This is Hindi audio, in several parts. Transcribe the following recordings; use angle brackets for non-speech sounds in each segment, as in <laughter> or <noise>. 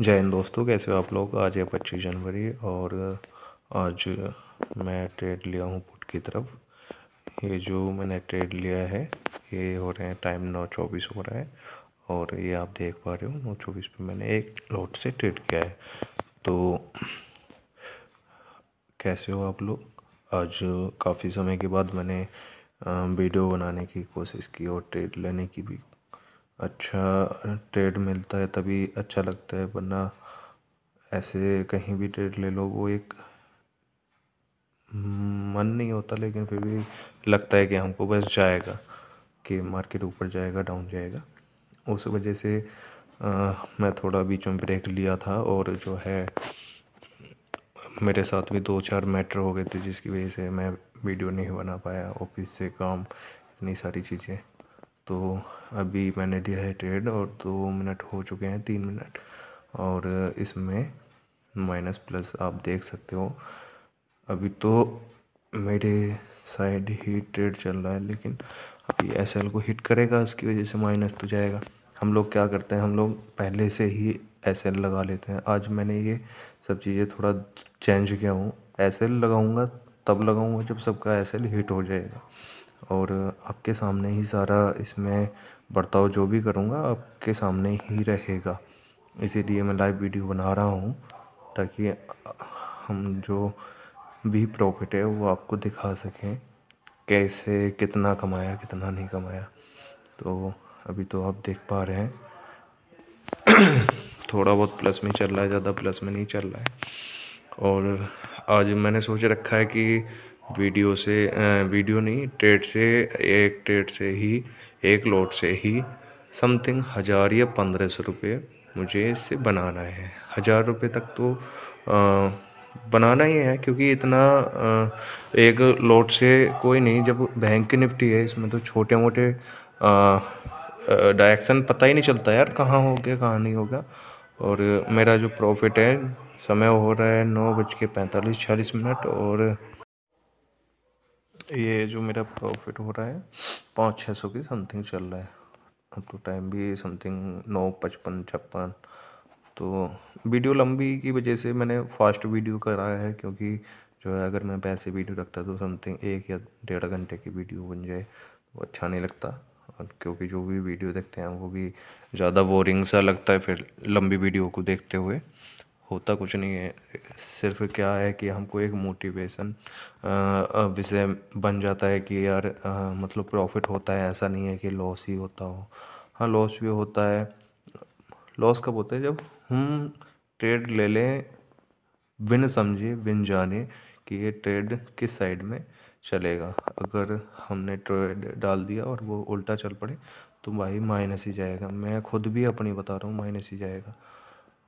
जय हिंद दोस्तों कैसे हो आप लोग आज है पच्चीस जनवरी और आज मैं ट्रेड लिया हूँ पुट की तरफ ये जो मैंने ट्रेड लिया है ये हो रहे हैं टाइम नौ चौबीस हो रहा है और ये आप देख पा रहे हो नौ चौबीस पर मैंने एक लॉट से ट्रेड किया है तो कैसे हो आप लोग आज काफ़ी समय के बाद मैंने वीडियो बनाने की कोशिश की और ट्रेड लेने की भी अच्छा ट्रेड मिलता है तभी अच्छा लगता है वरना ऐसे कहीं भी ट्रेड ले लो वो एक मन नहीं होता लेकिन फिर भी लगता है कि हमको बस जाएगा कि मार्केट ऊपर जाएगा डाउन जाएगा उस वजह से आ, मैं थोड़ा बीच में ब्रेक लिया था और जो है मेरे साथ भी दो चार मैटर हो गए थे जिसकी वजह से मैं वीडियो नहीं बना पाया ऑफिस से काम इतनी सारी चीज़ें तो अभी मैंने डिहाइड्रेट और दो मिनट हो चुके हैं तीन मिनट और इसमें माइनस प्लस आप देख सकते हो अभी तो मेरे साइड हीट रेट चल रहा है लेकिन अभी एस को हिट करेगा उसकी वजह से माइनस तो जाएगा हम लोग क्या करते हैं हम लोग पहले से ही एस लगा लेते हैं आज मैंने ये सब चीज़ें थोड़ा चेंज किया हूँ एस एल लगाऊँगा तब लगाऊँगा जब सबका एस हिट हो जाएगा और आपके सामने ही सारा इसमें बर्ताव जो भी करूँगा आपके सामने ही रहेगा इसीलिए मैं लाइव वीडियो बना रहा हूँ ताकि हम जो भी प्रॉफिट है वो आपको दिखा सकें कैसे कितना कमाया कितना नहीं कमाया तो अभी तो आप देख पा रहे हैं <clears throat> थोड़ा बहुत प्लस में चल रहा है ज़्यादा प्लस में नहीं चल रहा है और आज मैंने सोच रखा है कि वीडियो से वीडियो नहीं ट्रेड से एक ट्रेड से ही एक लोट से ही समथिंग हज़ार या पंद्रह सौ रुपये मुझे इससे बनाना है हज़ार रुपये तक तो आ, बनाना ही है क्योंकि इतना एक लोट से कोई नहीं जब बैंक की निफ्टी है इसमें तो छोटे मोटे डायरेक्शन पता ही नहीं चलता यार कहाँ हो गया कहाँ नहीं होगा और मेरा जो प्रॉफिट है समय हो रहा है नौ बज के पैंतालीस छियालीस मिनट और ये जो मेरा प्रॉफिट हो रहा है पाँच छः सौ की समथिंग चल रहा है अब तो टाइम भी समथिंग नौ पचपन छप्पन तो वीडियो लंबी की वजह से मैंने फास्ट वीडियो कराया है क्योंकि जो है अगर मैं पैसे वीडियो रखता तो समथिंग एक या डेढ़ घंटे की वीडियो बन जाए तो अच्छा नहीं लगता और क्योंकि जो भी वीडियो देखते हैं वो भी ज़्यादा बोरिंग सा लगता है फिर लंबी वीडियो को देखते हुए होता कुछ नहीं है सिर्फ क्या है कि हमको एक मोटिवेशन विषय बन जाता है कि यार आ, मतलब प्रॉफिट होता है ऐसा नहीं है कि लॉस ही होता हो हाँ लॉस भी होता है लॉस कब होता है जब हम ट्रेड ले लें विन समझे विन जाने कि ये ट्रेड किस साइड में चलेगा अगर हमने ट्रेड डाल दिया और वो उल्टा चल पड़े तो भाई माइनस ही जाएगा मैं खुद भी अपनी बता रहा हूँ माइनस ही जाएगा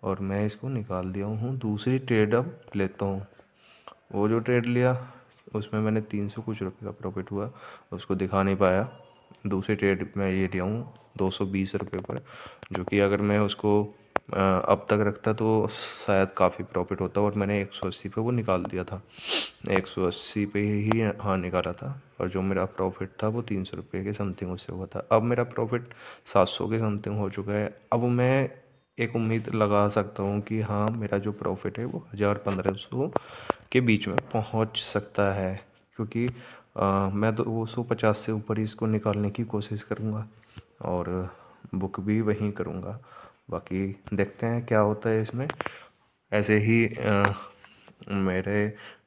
और मैं इसको निकाल दिया हूँ दूसरी ट्रेड अब लेता हूँ वो जो ट्रेड लिया उसमें मैंने तीन सौ कुछ रुपये का प्रॉफिट हुआ उसको दिखा नहीं पाया दूसरी ट्रेड में ये लिया हूँ दो सौ बीस रुपये पर जो कि अगर मैं उसको अब तक रखता तो शायद काफ़ी प्रॉफिट होता और मैंने एक सौ अस्सी पर वो निकाल दिया था एक सौ अस्सी पर ही हाँ निकाला था और जो मेरा प्रॉफिट था वो तीन सौ रुपये के समथिंग उससे हुआ था अब मेरा प्रॉफिट सात सौ के समथिंग हो चुका है अब मैं एक उम्मीद लगा सकता हूँ कि हाँ मेरा जो प्रॉफिट है वो हज़ार पंद्रह सौ के बीच में पहुँच सकता है क्योंकि आ, मैं तो वो सौ पचास से ऊपर ही इसको निकालने की कोशिश करूँगा और बुक भी वहीं करूँगा बाकी देखते हैं क्या होता है इसमें ऐसे ही आ, मेरे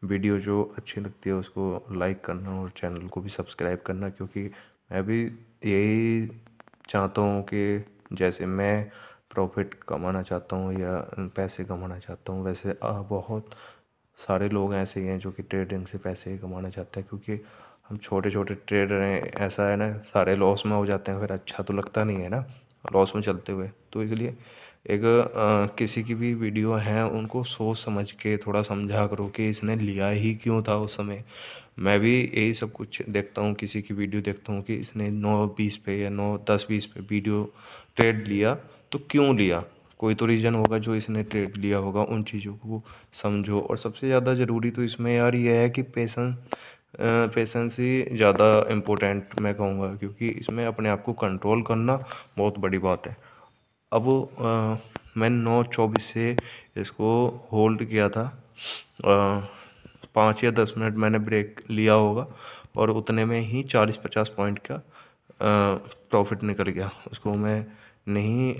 वीडियो जो अच्छी लगती है उसको लाइक करना और चैनल को भी सब्सक्राइब करना क्योंकि मैं भी यही चाहता हूँ कि जैसे मैं प्रॉफिट कमाना चाहता हूँ या पैसे कमाना चाहता हूँ वैसे बहुत सारे लोग ऐसे ही हैं जो कि ट्रेडिंग से पैसे कमाना चाहते हैं क्योंकि हम छोटे छोटे ट्रेडर हैं ऐसा है ना सारे लॉस में हो जाते हैं फिर अच्छा तो लगता नहीं है ना लॉस में चलते हुए तो इसलिए एक आ, किसी की भी वीडियो है उनको सोच समझ के थोड़ा समझा करो कि इसने लिया ही क्यों था उस समय मैं भी यही सब कुछ देखता हूँ किसी की वीडियो देखता हूँ कि इसने नौ बीस पे या नौ दस बीस पे वीडियो ट्रेड लिया तो क्यों लिया कोई तो रीज़न होगा जो इसने ट्रेड लिया होगा उन चीज़ों को समझो और सबसे ज़्यादा ज़रूरी तो इसमें यार ये है कि पेशेंस पेशेंस ही ज़्यादा इम्पोर्टेंट मैं कहूँगा क्योंकि इसमें अपने आप को कंट्रोल करना बहुत बड़ी बात है अब आ, मैं नौ चौबीस से इसको होल्ड किया था पाँच या दस मिनट मैंने ब्रेक लिया होगा और उतने में ही चालीस पचास पॉइंट का प्रॉफिट निकल गया उसको मैं नहीं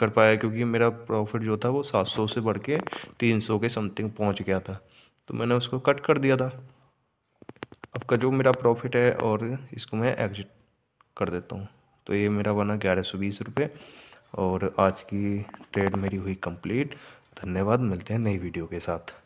कर पाया क्योंकि मेरा प्रॉफिट जो था वो सात सौ से बढ़ के तीन सौ के समथिंग पहुंच गया था तो मैंने उसको कट कर दिया था अब का जो मेरा प्रॉफिट है और इसको मैं एग्जिट कर देता हूँ तो ये मेरा बना ग्यारह सौ बीस रुपये और आज की ट्रेड मेरी हुई कंप्लीट धन्यवाद मिलते हैं नई वीडियो के साथ